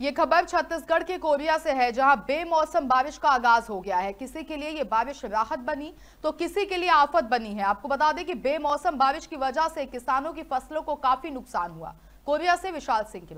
ये खबर छत्तीसगढ़ के कोरिया से है जहां बेमौसम बारिश का आगाज हो गया है किसी के लिए ये बारिश राहत बनी तो किसी के लिए आफत बनी है आपको बता दें कि बेमौसम बारिश की वजह से किसानों की फसलों को काफी नुकसान हुआ कोरिया से विशाल सिंह की